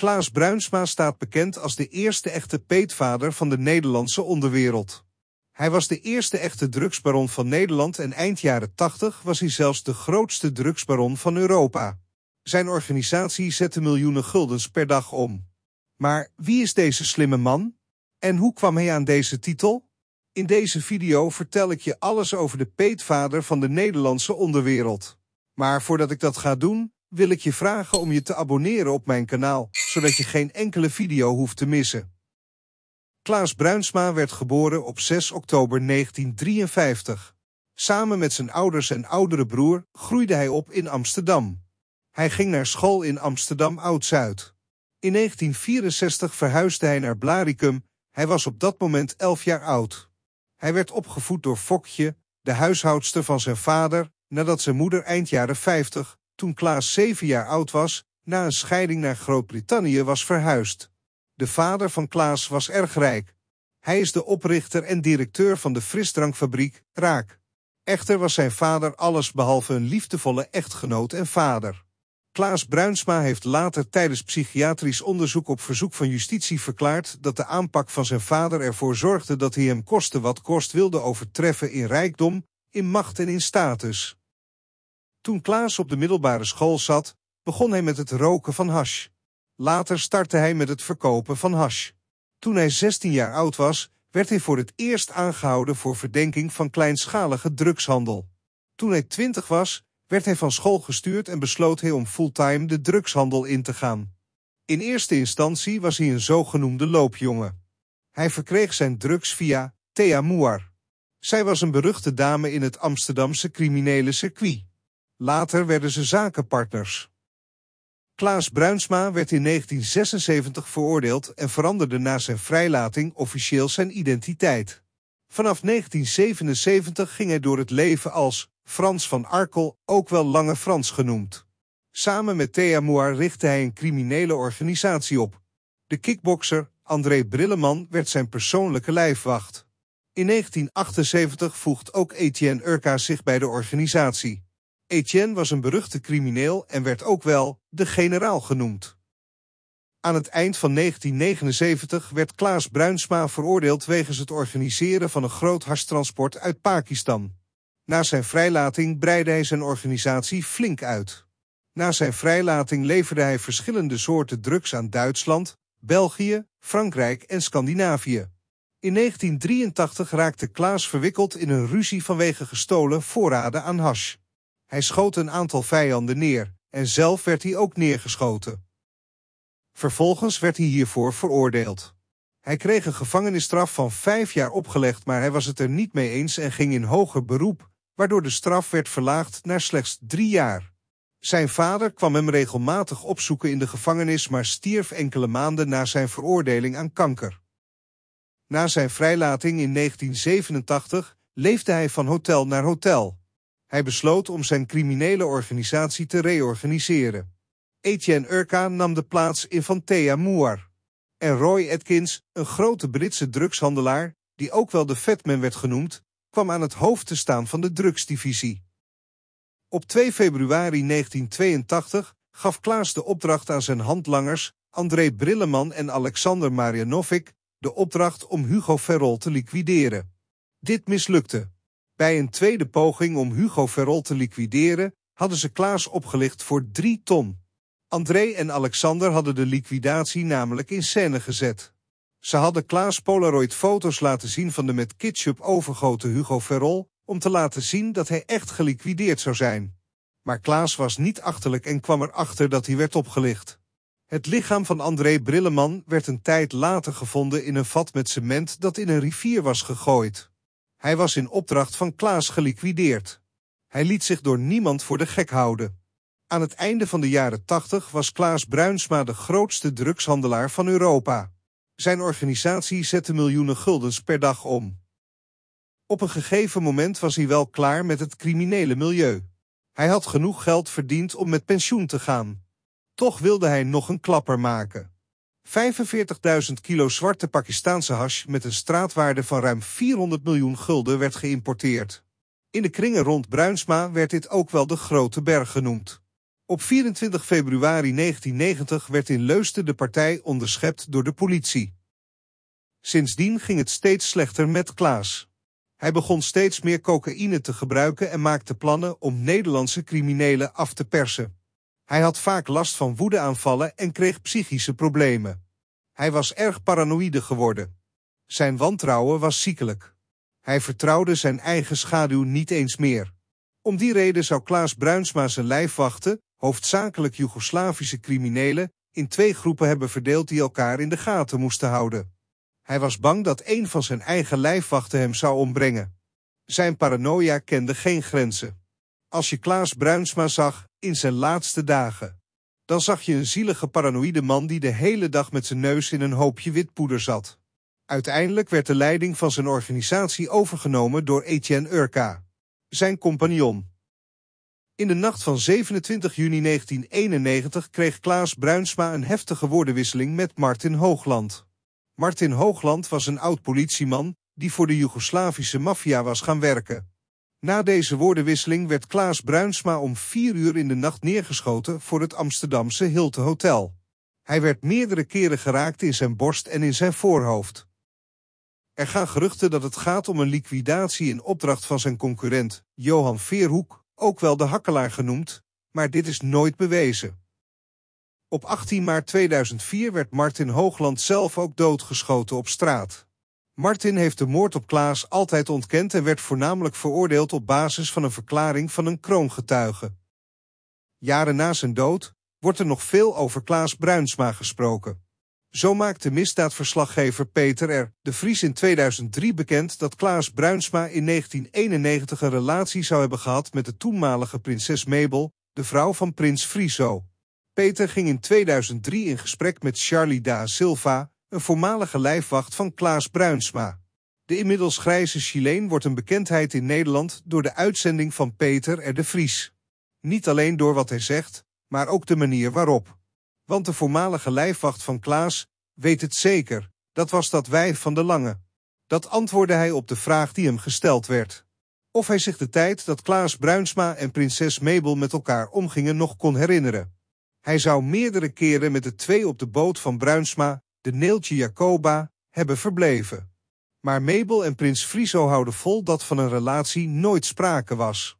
Klaas Bruinsma staat bekend als de eerste echte peetvader van de Nederlandse onderwereld. Hij was de eerste echte drugsbaron van Nederland en eind jaren 80 was hij zelfs de grootste drugsbaron van Europa. Zijn organisatie zette miljoenen guldens per dag om. Maar wie is deze slimme man? En hoe kwam hij aan deze titel? In deze video vertel ik je alles over de peetvader van de Nederlandse onderwereld. Maar voordat ik dat ga doen, wil ik je vragen om je te abonneren op mijn kanaal, zodat je geen enkele video hoeft te missen. Klaas Bruinsma werd geboren op 6 oktober 1953. Samen met zijn ouders en oudere broer groeide hij op in Amsterdam. Hij ging naar school in Amsterdam Oud-Zuid. In 1964 verhuisde hij naar Blaricum. Hij was op dat moment 11 jaar oud. Hij werd opgevoed door Fokje, de huishoudster van zijn vader, nadat zijn moeder eind jaren 50 toen Klaas zeven jaar oud was, na een scheiding naar Groot-Brittannië was verhuisd. De vader van Klaas was erg rijk. Hij is de oprichter en directeur van de frisdrankfabriek Raak. Echter was zijn vader alles behalve een liefdevolle echtgenoot en vader. Klaas Bruinsma heeft later tijdens psychiatrisch onderzoek op verzoek van justitie verklaard dat de aanpak van zijn vader ervoor zorgde dat hij hem koste wat kost wilde overtreffen in rijkdom, in macht en in status. Toen Klaas op de middelbare school zat, begon hij met het roken van hash. Later startte hij met het verkopen van hash. Toen hij 16 jaar oud was, werd hij voor het eerst aangehouden voor verdenking van kleinschalige drugshandel. Toen hij 20 was, werd hij van school gestuurd en besloot hij om fulltime de drugshandel in te gaan. In eerste instantie was hij een zogenoemde loopjongen. Hij verkreeg zijn drugs via Thea Muar. Zij was een beruchte dame in het Amsterdamse criminele circuit. Later werden ze zakenpartners. Klaas Bruinsma werd in 1976 veroordeeld en veranderde na zijn vrijlating officieel zijn identiteit. Vanaf 1977 ging hij door het leven als Frans van Arkel, ook wel Lange Frans genoemd. Samen met Thea Moir richtte hij een criminele organisatie op. De kickbokser André Brilleman werd zijn persoonlijke lijfwacht. In 1978 voegt ook Etienne Urka zich bij de organisatie. Etienne was een beruchte crimineel en werd ook wel de generaal genoemd. Aan het eind van 1979 werd Klaas Bruinsma veroordeeld wegens het organiseren van een groot harstransport uit Pakistan. Na zijn vrijlating breidde hij zijn organisatie flink uit. Na zijn vrijlating leverde hij verschillende soorten drugs aan Duitsland, België, Frankrijk en Scandinavië. In 1983 raakte Klaas verwikkeld in een ruzie vanwege gestolen voorraden aan hash. Hij schoot een aantal vijanden neer en zelf werd hij ook neergeschoten. Vervolgens werd hij hiervoor veroordeeld. Hij kreeg een gevangenisstraf van vijf jaar opgelegd, maar hij was het er niet mee eens en ging in hoger beroep, waardoor de straf werd verlaagd naar slechts drie jaar. Zijn vader kwam hem regelmatig opzoeken in de gevangenis, maar stierf enkele maanden na zijn veroordeling aan kanker. Na zijn vrijlating in 1987 leefde hij van hotel naar hotel. Hij besloot om zijn criminele organisatie te reorganiseren. Etienne Urka nam de plaats in van Thea Moore. En Roy Atkins, een grote Britse drugshandelaar, die ook wel de Fatman werd genoemd, kwam aan het hoofd te staan van de drugsdivisie. Op 2 februari 1982 gaf Klaas de opdracht aan zijn handlangers, André Brilleman en Alexander Marianovic, de opdracht om Hugo Ferrol te liquideren. Dit mislukte. Bij een tweede poging om Hugo Verrol te liquideren hadden ze Klaas opgelicht voor 3 ton. André en Alexander hadden de liquidatie namelijk in scène gezet. Ze hadden Klaas Polaroid foto's laten zien van de met ketchup overgoten Hugo Verrol om te laten zien dat hij echt geliquideerd zou zijn. Maar Klaas was niet achterlijk en kwam erachter dat hij werd opgelicht. Het lichaam van André Brilleman werd een tijd later gevonden in een vat met cement dat in een rivier was gegooid. Hij was in opdracht van Klaas geliquideerd. Hij liet zich door niemand voor de gek houden. Aan het einde van de jaren 80 was Klaas Bruinsma de grootste drugshandelaar van Europa. Zijn organisatie zette miljoenen guldens per dag om. Op een gegeven moment was hij wel klaar met het criminele milieu. Hij had genoeg geld verdiend om met pensioen te gaan. Toch wilde hij nog een klapper maken. 45.000 kilo zwarte Pakistaanse hash met een straatwaarde van ruim 400 miljoen gulden werd geïmporteerd. In de kringen rond Bruinsma werd dit ook wel de Grote Berg genoemd. Op 24 februari 1990 werd in Leusden de partij onderschept door de politie. Sindsdien ging het steeds slechter met Klaas. Hij begon steeds meer cocaïne te gebruiken en maakte plannen om Nederlandse criminelen af te persen. Hij had vaak last van woedeaanvallen en kreeg psychische problemen. Hij was erg paranoïde geworden. Zijn wantrouwen was ziekelijk. Hij vertrouwde zijn eigen schaduw niet eens meer. Om die reden zou Klaas Bruinsma zijn lijfwachten, hoofdzakelijk Joegoslavische criminelen, in twee groepen hebben verdeeld die elkaar in de gaten moesten houden. Hij was bang dat een van zijn eigen lijfwachten hem zou ombrengen. Zijn paranoia kende geen grenzen. Als je Klaas Bruinsma zag in zijn laatste dagen, dan zag je een zielige paranoïde man die de hele dag met zijn neus in een hoopje poeder zat. Uiteindelijk werd de leiding van zijn organisatie overgenomen door Etienne Urka, zijn compagnon. In de nacht van 27 juni 1991 kreeg Klaas Bruinsma een heftige woordenwisseling met Martin Hoogland. Martin Hoogland was een oud politieman die voor de Joegoslavische maffia was gaan werken. Na deze woordenwisseling werd Klaas Bruinsma om vier uur in de nacht neergeschoten voor het Amsterdamse Hilte Hotel. Hij werd meerdere keren geraakt in zijn borst en in zijn voorhoofd. Er gaan geruchten dat het gaat om een liquidatie in opdracht van zijn concurrent, Johan Veerhoek, ook wel de hakkelaar genoemd, maar dit is nooit bewezen. Op 18 maart 2004 werd Martin Hoogland zelf ook doodgeschoten op straat. Martin heeft de moord op Klaas altijd ontkend en werd voornamelijk veroordeeld op basis van een verklaring van een kroongetuige. Jaren na zijn dood wordt er nog veel over Klaas Bruinsma gesproken. Zo maakte misdaadverslaggever Peter R. de Vries in 2003 bekend dat Klaas Bruinsma in 1991 een relatie zou hebben gehad met de toenmalige prinses Mabel, de vrouw van prins Friso. Peter ging in 2003 in gesprek met Charlie da Silva, een voormalige lijfwacht van Klaas Bruinsma. De inmiddels grijze Chileen wordt een bekendheid in Nederland door de uitzending van Peter R. de Vries. Niet alleen door wat hij zegt, maar ook de manier waarop. Want de voormalige lijfwacht van Klaas weet het zeker, dat was dat wijf van de Lange. Dat antwoordde hij op de vraag die hem gesteld werd. Of hij zich de tijd dat Klaas Bruinsma en prinses Mabel met elkaar omgingen nog kon herinneren. Hij zou meerdere keren met de twee op de boot van Bruinsma de neeltje Jacoba, hebben verbleven. Maar Mabel en prins Friso houden vol dat van een relatie nooit sprake was.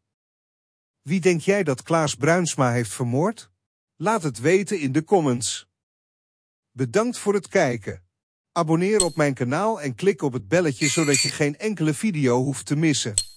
Wie denk jij dat Klaas Bruinsma heeft vermoord? Laat het weten in de comments. Bedankt voor het kijken. Abonneer op mijn kanaal en klik op het belletje zodat je geen enkele video hoeft te missen.